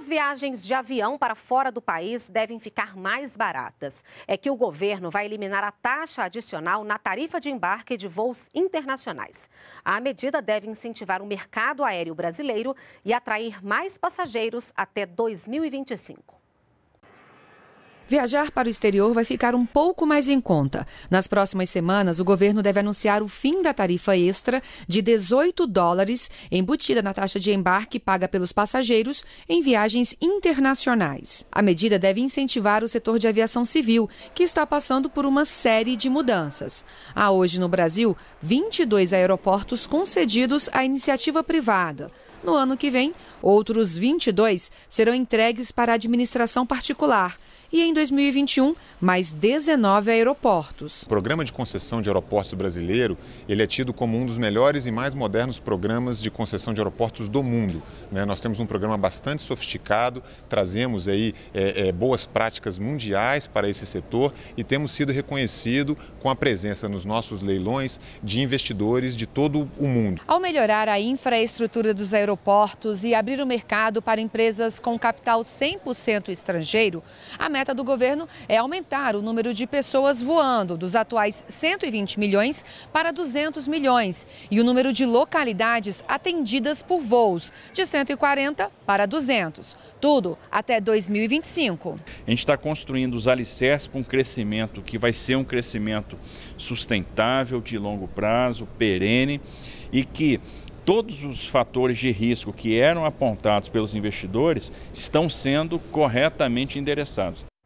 As viagens de avião para fora do país devem ficar mais baratas. É que o governo vai eliminar a taxa adicional na tarifa de embarque de voos internacionais. A medida deve incentivar o mercado aéreo brasileiro e atrair mais passageiros até 2025. Viajar para o exterior vai ficar um pouco mais em conta. Nas próximas semanas, o governo deve anunciar o fim da tarifa extra de 18 dólares embutida na taxa de embarque paga pelos passageiros em viagens internacionais. A medida deve incentivar o setor de aviação civil, que está passando por uma série de mudanças. Há hoje no Brasil 22 aeroportos concedidos à iniciativa privada. No ano que vem, outros 22 serão entregues para a administração particular e em 2021 mais 19 aeroportos. O programa de concessão de aeroportos brasileiro, ele é tido como um dos melhores e mais modernos programas de concessão de aeroportos do mundo. Né? Nós temos um programa bastante sofisticado, trazemos aí é, é, boas práticas mundiais para esse setor e temos sido reconhecido com a presença nos nossos leilões de investidores de todo o mundo. Ao melhorar a infraestrutura dos aeroportos aeroportos e abrir o mercado para empresas com capital 100% estrangeiro, a meta do governo é aumentar o número de pessoas voando dos atuais 120 milhões para 200 milhões e o número de localidades atendidas por voos de 140 para 200. Tudo até 2025. A gente está construindo os alicerces para um crescimento que vai ser um crescimento sustentável, de longo prazo, perene e que todos os fatores de risco que eram apontados pelos investidores estão sendo corretamente endereçados.